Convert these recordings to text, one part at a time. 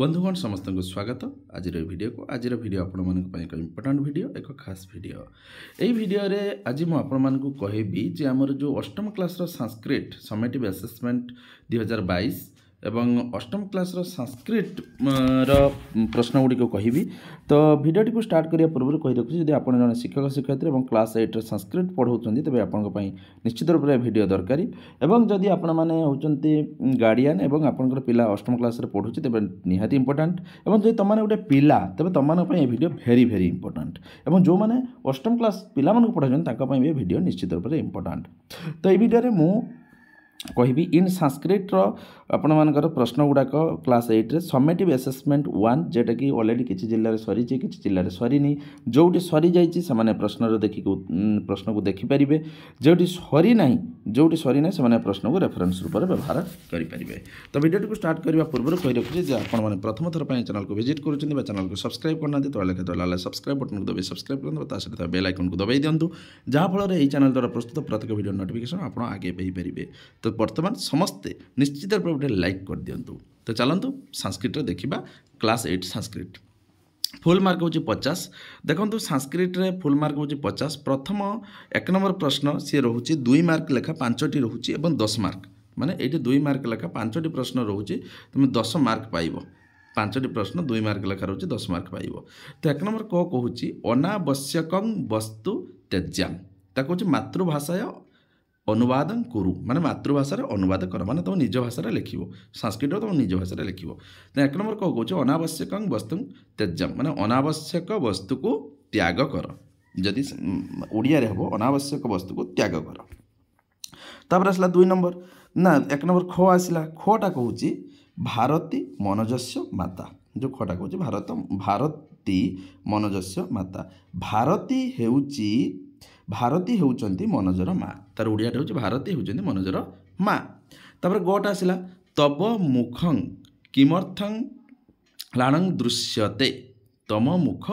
ବନ୍ଧୁଗଣ ସମସ୍ତଙ୍କୁ ସ୍ୱାଗତ ଆଜିର ଭିଡ଼ିଓକୁ ଆଜିର ଭିଡ଼ିଓ ଆପଣମାନଙ୍କ ପାଇଁ ଏକ ଇମ୍ପୋର୍ଟାଣ୍ଟ ଭିଡ଼ିଓ ଏକ ଖାସ୍ ଭିଡ଼ିଓ ଏହି ଭିଡ଼ିଓରେ ଆଜି ମୁଁ ଆପଣମାନଙ୍କୁ କହିବି ଯେ ଆମର ଯେଉଁ ଅଷ୍ଟମ କ୍ଲାସ୍ର ସାଂସ୍କ୍ରିଟ୍ ସମେଟିଭ୍ ଆସେସମେଣ୍ଟ ଦୁଇହଜାର ବାଇଶ ଏବଂ ଅଷ୍ଟମ କ୍ଲାସ୍ର ସାଂସ୍କ୍ରିଟର ପ୍ରଶ୍ନଗୁଡ଼ିକ କହିବି ତ ଭିଡ଼ିଓଟିକୁ ଷ୍ଟାର୍ଟ କରିବା ପୂର୍ବରୁ କହି ରଖୁଛି ଯଦି ଆପଣ ଜଣେ ଶିକ୍ଷକ ଶିକ୍ଷୟିତ୍ରୀ ଏବଂ କ୍ଲାସ୍ ଏଇଟ୍ରେ ସାଂସ୍କ୍ରିଟ ପଢ଼ାଉଛନ୍ତି ତେବେ ଆପଣଙ୍କ ପାଇଁ ନିଶ୍ଚିତ ରୂପରେ ଭିଡ଼ିଓ ଦରକାରୀ ଏବଂ ଯଦି ଆପଣମାନେ ହେଉଛନ୍ତି ଗାର୍ଡ଼ିଆନ୍ ଏବଂ ଆପଣଙ୍କର ପିଲା ଅଷ୍ଟମ କ୍ଲାସ୍ରେ ପଢ଼ୁଛି ତେବେ ନିହାତି ଇମ୍ପୋର୍ଟାଣ୍ଟ ଏବଂ ଯଦି ତୁମମାନେ ଗୋଟେ ପିଲା ତେବେ ତୁମମାନଙ୍କ ପାଇଁ ଏ ଭିଡ଼ିଓ ଭେରି ଭେରି ଇମ୍ପୋର୍ଟାଣ୍ଟ ଏବଂ ଯେଉଁମାନେ ଅଷ୍ଟମ କ୍ଲାସ୍ ପିଲାମାନଙ୍କୁ ପଢ଼ାଉଛନ୍ତି ତାଙ୍କ ପାଇଁ ବି ଭିଡ଼ିଓ ନିଶ୍ଚିତ ରୂପରେ ଇମ୍ପୋର୍ଟାଣ୍ଟ ତ ଏଇ ଭିଡ଼ିଓରେ ମୁଁ কহিবি ইন সংস্কৃতৰ आपण মান কৰা প্ৰশ্ন গুডাক ক্লাছ 8 ৰ সামেটিভ এসেসমেন্ট 1 জেটা কি অলৰেডি কিছি জিলাৰে সৰিছে কিছি জিলাৰে সৰি নাই জৌটি সৰি যায় চি সামনে প্ৰশ্নৰ দেখি প্ৰশ্নক দেখি পৰিবে জৌটি সৰি নাই জৌটি সৰি নাই সামনে প্ৰশ্নক ৰেফৰেন্সৰ ওপৰত ব্যৱহাৰ কৰি পৰিবে ত ভিডিওটোক ষ্টার্ট কৰিব পৰ্বৰ কৈ ৰাখি যে आपण মানে প্ৰথম থৰ পই চনলক ভিজিট কৰচিন বা চনলক সাবস্ক্রাইব কৰনাতি ত লগত লালা সাবস্ক্রাইব বাটনক দবি সাবস্ক্রাইব কৰন ত আসৰি তা বেল আইকনক দবাই দিয়ন্তু যা ফলৰে এই চনলৰ প্ৰস্তুত প্ৰত্যেক ভিডিও notificaton आपण আগৈ বৈ পৰিবে বর্তমান সমস্ত নিশ্চিত ନିଶ୍ଚିତ ରୂପେ ଗୋଟେ ଲାଇକ୍ କରିଦିଅନ୍ତୁ ତ ଚାଲନ୍ତୁ ସାଂସ୍କ୍ରିଟରେ ଦେଖିବା class eight Sanskrit full mark হচ্ছে পচাশ দেখুন সাংস্কৃতরে ফুল মার্ক হচ্ছে পচাশ প্রথম এক নম্বর প্রশ্ন সি রয়েছে দুই মার্ক লেখা পাঁচটি রয়েছে এবং দশ মার্ক মানে এইটি দুই মার্ক লেখা পাঁচটি প্রশ্ন রয়েছে তুমি দশ মার্ক পাইব পাঁচটি প্রশ্ন দুই মার্ক লেখা রয়েছে দশ মার্ক পাইব তো এক নম্বর ক কুচি অনাবশ্যক বস্তু ত্যাজ্যাম তা কুচি মাতৃভাষায় ଅନୁବାଦ କରୁ ମାନେ ମାତୃଭାଷାରେ ଅନୁବାଦ କର ମାନେ ତୁମ ନିଜ ଭାଷାରେ ଲେଖିବ ସାଂସ୍କୃତିକ ତୁମ ନିଜ ଭାଷାରେ ଲେଖିବ ତେଣୁ ଏକ ନମ୍ବର କ'ଣ କହୁଛ ଅନାବଶ୍ୟକ ବସ୍ତୁ ତେଜମ୍ ମାନେ ଅନାବଶ୍ୟକ ବସ୍ତୁକୁ ତ୍ୟାଗ କର ଯଦି ଓଡ଼ିଆରେ ହେବ ଅନାବଶ୍ୟକ ବସ୍ତୁକୁ ତ୍ୟାଗ କର ତାପରେ ଆସିଲା ଦୁଇ ନମ୍ବର ନା ଏକ ନମ୍ବର ଖ ଆସିଲା ଖଟା କହୁଛି ଭାରତୀ ମନୋଜସ୍ୟ ମାତା ଯେଉଁ ଖଟା କହୁଛି ଭାରତ ଭାରତୀ ମନୋଜସ୍ୟ ମାତା ଭାରତୀ ହେଉଛି ଭାରତୀ ହେଉଛନ୍ତି ମନୋଜର ମା ତାର ଓଡ଼ିଆଟା ହେଉଛି ଭାରତୀ ହେଉଛନ୍ତି ମନୋଜର ମା ତାପରେ ଗଟା ଆସିଲା ତବ ମୁଖଂ କିମର୍ଥଂ ଲାଣଂ ଦୃଶ୍ୟତେ ତମ ମୁଖ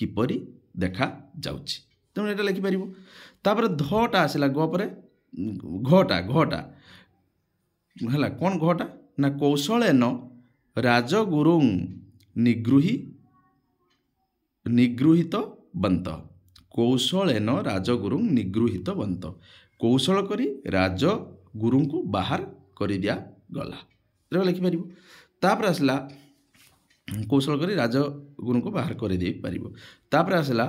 କିପରି ଦେଖାଯାଉଛି ତେଣୁ ଏଇଟା ଲେଖିପାରିବୁ ତାପରେ ଧଟା ଆସିଲା ଗ ପରେ ଘଟା ଘଟା ହେଲା କ'ଣ ଘଟା ନା କୌଶଳେନ ରାଜଗୁରୁ ନିଗୃହୀ ନିଗୃହୀତ ବନ୍ତ କୌଶଳେନ ରାଜଗୁରୁ ନିଗୃହୀତ ବନ୍ତ କୌଶଳ କରି ରାଜଗୁରୁଙ୍କୁ ବାହାର କରିଦିଆଗଲା ଏଇଟା ଲେଖିପାରିବ ତାପରେ ଆସିଲା କୌଶଳ କରି ରାଜଗୁରୁଙ୍କୁ ବାହାର କରିଦେଇପାରିବ ତାପରେ ଆସିଲା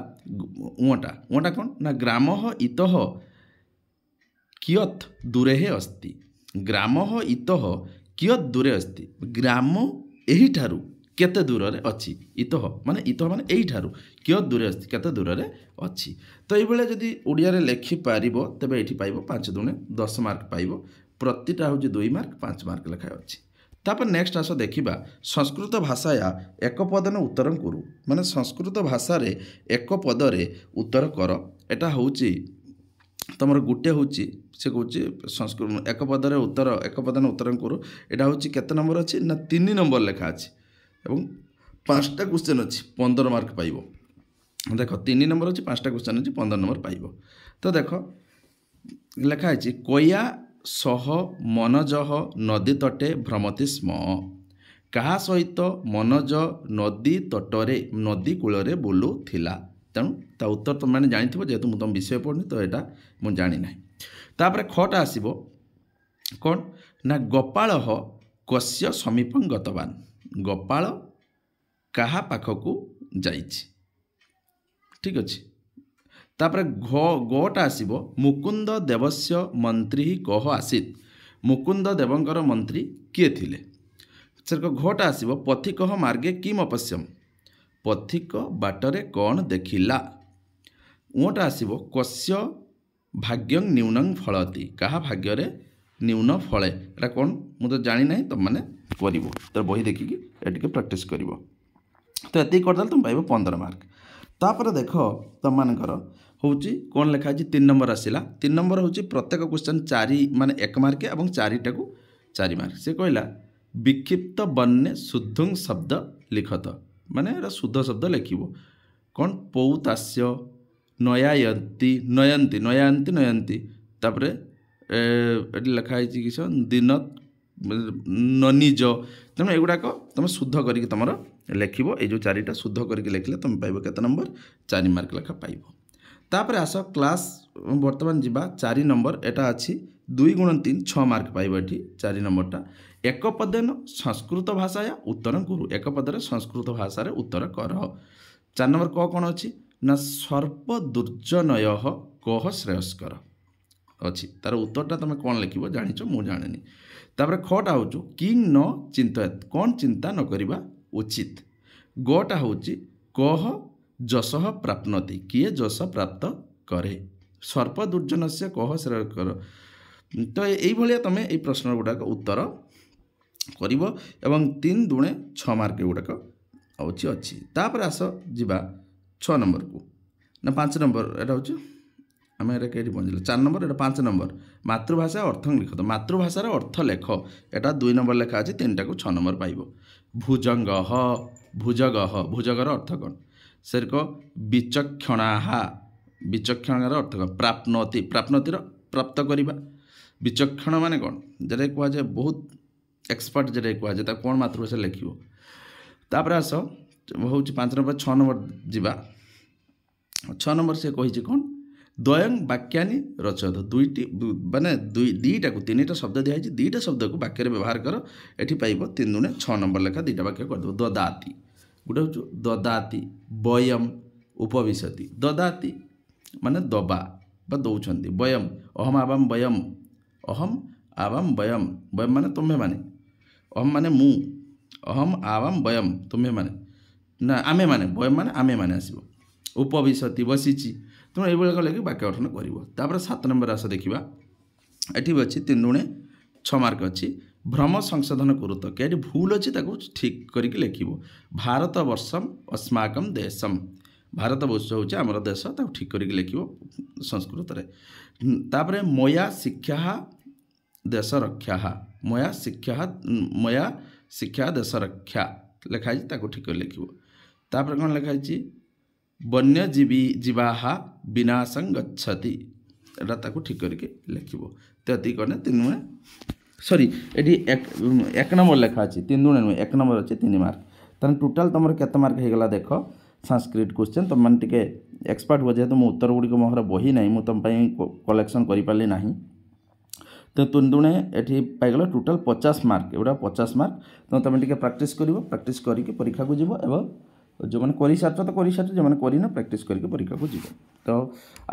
ଉଅଁଟା ଉଅଁଟା କ'ଣ ନା ଗ୍ରାମ ଇତ କିୟତ୍ ଦୂରେହେ ଅସ୍ତି ଗ୍ରାମ ଇତ କିୟତ୍ ଦୂରେ ଅସ୍ତି ଗ୍ରାମ ଏହିଠାରୁ କେତେ ଦୂରରେ ଅଛି ଇତଃ ମାନେ ଇତଃ ମାନେ ଏଇଠାରୁ କିୟ ଦୂରେ ଅଛି କେତେ ଦୂରରେ ଅଛି ତ ଏଇଭଳିଆ ଯଦି ଓଡ଼ିଆରେ ଲେଖିପାରିବ ତେବେ ଏଇଠି ପାଇବ ପାଞ୍ଚ ଦୁଣେ ଦଶ ମାର୍କ ପାଇବ ପ୍ରତିଟା ହେଉଛି ଦୁଇ ମାର୍କ ପାଞ୍ଚ ମାର୍କ ଲେଖାଏ ଅଛି ତାପରେ ନେକ୍ସଟ ଆସ ଦେଖିବା ସଂସ୍କୃତ ଭାଷାୟା ଏକ ପଦନ ଉତ୍ତର କରୁ ମାନେ ସଂସ୍କୃତ ଭାଷାରେ ଏକ ପଦରେ ଉତ୍ତର କର ଏଟା ହେଉଛି ତୁମର ଗୋଟିଏ ହେଉଛି ସେ କହୁଛି ସଂସ୍କୃତ ଏକ ପଦରେ ଉତ୍ତର ଏକ ପଦନ ଉତ୍ତର କରୁ ଏଇଟା ହେଉଛି କେତେ ନମ୍ବର ଅଛି ନା ତିନି ନମ୍ବର ଲେଖା ଅଛି ଏବଂ ପାଞ୍ଚଟା କ୍ୱେଶ୍ଚନ୍ ଅଛି ପନ୍ଦର ମାର୍କ ପାଇବ ଦେଖ ତିନି ନମ୍ବର ଅଛି ପାଞ୍ଚଟା କ୍ୱେଶ୍ଚନ୍ ଅଛି ପନ୍ଦର ନମ୍ବର ପାଇବ ତ ଦେଖ ଲେଖା ହେଇଛି କୟା ସହ ମନଜହ ନଦୀ ତଟେ ଭ୍ରମତି ସ୍ମ କାହା ସହିତ ମନଜ ନଦୀ ତଟରେ ନଦୀ କୂଳରେ ବୁଲୁଥିଲା ତେଣୁ ତା ଉତ୍ତର ତୁମେମାନେ ଜାଣିଥିବ ଯେହେତୁ ମୁଁ ତୁମ ବିଷୟ ପଢ଼ୁନି ତ ଏଇଟା ମୁଁ ଜାଣିନାହିଁ ତାପରେ ଖଟା ଆସିବ କ'ଣ ନା ଗୋପାଳ କଶ୍ୟ ସମୀପଂ ଗତବାନ ଗୋପାଳ କାହା ପାଖକୁ ଯାଇଛି ଠିକ ଅଛି ତାପରେ ଘ ଗଟା ଆସିବ ମୁକୁନ୍ଦ ଦେବସ୍ୟ ମନ୍ତ୍ରୀ କହ ଆସିତ୍ ମୁକୁନ୍ଦ ଦେବଙ୍କର ମନ୍ତ୍ରୀ କିଏ ଥିଲେ ସେଠ ଘଟା ଆସିବ ପଥି କହ ମାର୍ଗେ କିମ୍ ଅପଶ୍ୟମ ପଥିକ ବାଟରେ କ'ଣ ଦେଖିଲା ଉଅଟା ଆସିବ କଶ୍ୟ ଭାଗ୍ୟ ନ୍ୟୁନଂ ଫଳତି କାହା ଭାଗ୍ୟରେ ନ୍ୟୁନ ଫଳେ ଏଇଟା କ'ଣ ମୁଁ ତ ଜାଣିନାହିଁ ତୁମମାନେ କରିବ ତା'ର ବହି ଦେଖିକି ଏ ଟିକେ ପ୍ରାକ୍ଟିସ୍ କରିବ ତ ଏତିକି କରିଦେଲେ ତୁମେ ପାଇବ ପନ୍ଦର ମାର୍କ ତାପରେ ଦେଖ ତୁମମାନଙ୍କର ହେଉଛି କ'ଣ ଲେଖା ହେଇଛି ତିନି ନମ୍ବର ଆସିଲା ତିନି ନମ୍ବର ହେଉଛି ପ୍ରତ୍ୟେକ କ୍ୱେଶ୍ଚନ୍ ଚାରି ମାନେ ଏକ ମାର୍କ ଏବଂ ଚାରିଟାକୁ ଚାରି ମାର୍କ ସେ କହିଲା ବିକ୍ଷିପ୍ତ ବନ୍ୟ ଶୁଦ୍ଧଂ ଶବ୍ଦ ଲିଖତ ମାନେ ଏଇଟା ଶୁଦ୍ଧ ଶବ୍ଦ ଲେଖିବ କ'ଣ ପୌତାସ୍ୟ ନୟାୟନ୍ତି ନୟନ୍ତି ନୟାନ୍ତି ନୟନ୍ତି ତାପରେ ଏଠି ଲେଖା ହେଇଛି କିସ ଦିନ ନିଜ ତେଣୁ ଏଗୁଡ଼ାକ ତୁମେ ଶୁଦ୍ଧ କରିକି ତୁମର ଲେଖିବ ଏଇ ଯେଉଁ ଚାରିଟା ଶୁଦ୍ଧ କରିକି ଲେଖିଲେ ତୁମେ ପାଇବ କେତେ ନମ୍ବର ଚାରି ମାର୍କ ଲେଖା ପାଇବ ତାପରେ ଆସ କ୍ଲାସ୍ ବର୍ତ୍ତମାନ ଯିବା ଚାରି ନମ୍ବର ଏଇଟା ଅଛି ଦୁଇ ଗୁଣ ତିନି ଛଅ ମାର୍କ ପାଇବ ଏଠି ଚାରି ନମ୍ବରଟା ଏକ ପଦେନ ସଂସ୍କୃତ ଭାଷାୟ ଉତ୍ତର କୁରୁ ଏକ ପଦରେ ସଂସ୍କୃତ ଭାଷାରେ ଉତ୍ତର କର ଚାରି ନମ୍ବର କ କ'ଣ ଅଛି ନା ସର୍ବ ଦୁର୍ଜନୟ କହ ଶ୍ରେୟସ୍କର ଅଛି ତାର ଉତ୍ତରଟା ତୁମେ କ'ଣ ଲେଖିବ ଜାଣିଛ ମୁଁ ଜାଣିନି ତାପରେ ଖଟା ହେଉଛୁ କିଙ୍ଗ ନ ଚିନ୍ତା କ'ଣ ଚିନ୍ତା ନ କରିବା ଉଚିତ ଗଟା ହେଉଛି କହ ଯଶ ପ୍ରାପ୍ନତି କିଏ ଯଶ ପ୍ରାପ୍ତ କରେ ସର୍ପ ଦୁର୍ଜନ ସେ କହ ସେ କର ତ ଏଇଭଳିଆ ତୁମେ ଏଇ ପ୍ରଶ୍ନ ଗୁଡ଼ାକ ଉତ୍ତର କରିବ ଏବଂ ତିନି ଦୁଣେ ଛଅ ମାର୍କ ଗୁଡ଼ାକ ହେଉଛି ଅଛି ତାପରେ ଆସ ଯିବା ଛଅ ନମ୍ବରକୁ ନା ପାଞ୍ଚ ନମ୍ବର ଏଇଟା ହେଉଛି ଆମେ ଏଇଟା କେଇଠି ପହଞ୍ଚିଲେ ଚାରି ନମ୍ବର ଏଇଟା ପାଞ୍ଚ ନମ୍ବର ମାତୃଭାଷା ଅର୍ଥ ଲେଖ ତ ମାତୃଭାଷାର ଅର୍ଥ ଲେଖ ଏଇଟା ଦୁଇ ନମ୍ବର ଲେଖା ଅଛି ତିନିଟାକୁ ଛଅ ନମ୍ବର ପାଇବ ଭୁଜଙ୍ଗହ ଭୁଜଗହ ଭୁଜଗର ଅର୍ଥ କ'ଣ ସେରକ ବିଚକ୍ଷଣାହା ବିଚକ୍ଷଣର ଅର୍ଥ କ'ଣ ପ୍ରାପ୍ନତି ପ୍ରାପ୍ନତିର ପ୍ରାପ୍ତ କରିବା ବିଚକ୍ଷଣ ମାନେ କ'ଣ ଯେଉଁଟାକି କୁହାଯାଏ ବହୁତ ଏକ୍ସପର୍ଟ ଯେଉଁଟାକି କୁହାଯାଏ ତାକୁ କ'ଣ ମାତୃଭାଷା ଲେଖିବ ତାପରେ ଆସ ହେଉଛି ପାଞ୍ଚ ନମ୍ବର ଛଅ ନମ୍ବର ଯିବା ଛଅ ନମ୍ବର ସେ କହିଛି କ'ଣ দ্বয়ং বাক্যানি রচয়ত দুইটি মানে দুই দুইটাকে তিনটা শব্দ দিয়া হয়েছে দুইটা শব্দকে বাক্যের ব্যবহার কর এটি পাইব তিন দুণে ছ নম্বর লেখা দুইটা বাক্য করেদেব দদাতি গোটে হচ্ছে দদাতি বয়ম উপবিশতি দদাতি মানে দবা বা দৌঁচନ୍ତି বয়ম অহম আবাম বয়ম অহম আবাম বয়ম বয়ম মানে তুমে মানে অহম মানে মু অহম আবাম বয়ম তুমে মানে না আমে মানে বয়ম মানে আমে মানে আসিব ଉପବିଶତି ବସିଛି ତେଣୁ ଏଇଭଳି କଲେକି ବାକ୍ୟ ଗଠନ କରିବ ତାପରେ ସାତ ନମ୍ବର ଆସ ଦେଖିବା ଏଠି ବି ଅଛି ତିନି ଦୁଣେ ଛଅ ମାର୍କ ଅଛି ଭ୍ରମ ସଂଶୋଧନ ଗୁରୁତ୍ୱ ଏଠି ଭୁଲ ଅଛି ତାକୁ ଠିକ୍ କରିକି ଲେଖିବ ଭାରତବର୍ଷମ୍ ଅସ୍ମାକମ୍ ଦେଶମ୍ ଭାରତବର୍ଷ ହେଉଛି ଆମର ଦେଶ ତାକୁ ଠିକ୍ କରିକି ଲେଖିବ ସଂସ୍କୃତରେ ତାପରେ ମୟା ଶିକ୍ଷା ଦେଶ ରକ୍ଷା ମୟା ଶିକ୍ଷା ମୟା ଶିକ୍ଷା ଦେଶ ରକ୍ଷା ଲେଖା ହେଇଛି ତାକୁ ଠିକ୍ କରି ଲେଖିବ ତାପରେ କ'ଣ ଲେଖା ହେଇଛି ବନ୍ୟଜୀବୀ ଜୀବାହା ବିନାଶଂ ଗଚ୍ଛତି ଏଇଟା ତାକୁ ଠିକ୍ କରିକି ଲେଖିବ ଇତ୍ୟାଦି କଲେ ତିନି ଗୁଣେ ସରି ଏଠି ଏକ ନମ୍ବର ଲେଖା ଅଛି ତିନି ଗୁଣେ ନୁହେଁ ଏକ ନମ୍ବର ଅଛି ତିନି ମାର୍କ ତାହେଲେ ଟୋଟାଲ୍ ତୁମର କେତେ ମାର୍କ ହେଇଗଲା ଦେଖ ସାଂସ୍କ୍ରିଟ୍ କ୍ୱେଶ୍ଚନ୍ ତୁମମାନେ ଟିକେ ଏକ୍ସପର୍ଟ ହୁଅ ଯେହେତୁ ମୁଁ ଉତ୍ତର ଗୁଡ଼ିକ ମୋର ବହି ନାହିଁ ମୁଁ ତୁମ ପାଇଁ କଲେକ୍ସନ୍ କରିପାରିଲି ନାହିଁ ତ ତିନି ଦୁଣେ ଏଠି ପାଇଗଲ ଟୋଟାଲ୍ ପଚାଶ ମାର୍କ ଏଗୁଡ଼ା ପଚାଶ ମାର୍କ ତ ତୁମେ ଟିକେ ପ୍ରାକ୍ଟିସ୍ କରିବ ପ୍ରାକ୍ଟିସ୍ କରିକି ପରୀକ୍ଷାକୁ ଯିବ ଏବଂ ଯେଉଁମାନେ କରିସାରିଛ ତ କରିସାରିଛ ଯେଉଁମାନେ କରିନ ପ୍ରାକ୍ଟିସ୍ କରିକି ପରୀକ୍ଷାକୁ ଯିବ ତ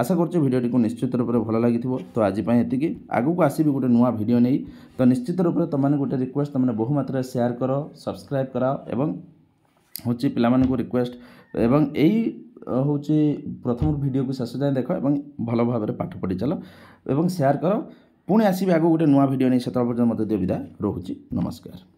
ଆଶା କରୁଛି ଭିଡ଼ିଓଟିକୁ ନିଶ୍ଚିତ ରୂପରେ ଭଲ ଲାଗିଥିବ ତ ଆଜି ପାଇଁ ଏତିକି ଆଗକୁ ଆସିବି ଗୋଟେ ନୂଆ ଭିଡ଼ିଓ ନେଇ ତ ନିଶ୍ଚିତ ରୂପରେ ତୁମମାନେ ଗୋଟେ ରିକ୍ୱେଷ୍ଟ ତୁମମାନେ ବହୁ ମାତ୍ରାରେ ସେୟାର କର ସବସ୍କ୍ରାଇବ୍ କରାଅ ଏବଂ ହେଉଛି ପିଲାମାନଙ୍କୁ ରିକ୍ୱେଷ୍ଟ ଏବଂ ଏଇ ହେଉଛି ପ୍ରଥମ ଭିଡ଼ିଓକୁ ଶେଷ ଯାଏଁ ଦେଖ ଏବଂ ଭଲ ଭାବରେ ପାଠ ପଢ଼ି ଚାଲ ଏବଂ ସେୟାର କର ପୁଣି ଆସିବି ଆଗକୁ ଗୋଟେ ନୂଆ ଭିଡ଼ିଓ ନେଇ ସେତେବେଳେ ପର୍ଯ୍ୟନ୍ତ ମୋତେ ଦିଅ ବିଦାୟ ରହୁଛି ନମସ୍କାର